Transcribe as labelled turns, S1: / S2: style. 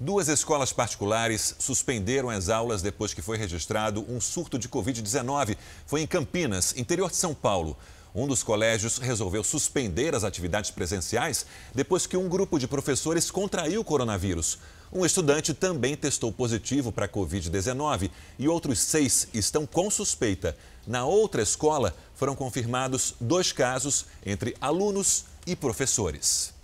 S1: Duas escolas particulares suspenderam as aulas depois que foi registrado um surto de Covid-19. Foi em Campinas, interior de São Paulo. Um dos colégios resolveu suspender as atividades presenciais depois que um grupo de professores contraiu o coronavírus. Um estudante também testou positivo para a Covid-19 e outros seis estão com suspeita. Na outra escola, foram confirmados dois casos entre alunos e professores.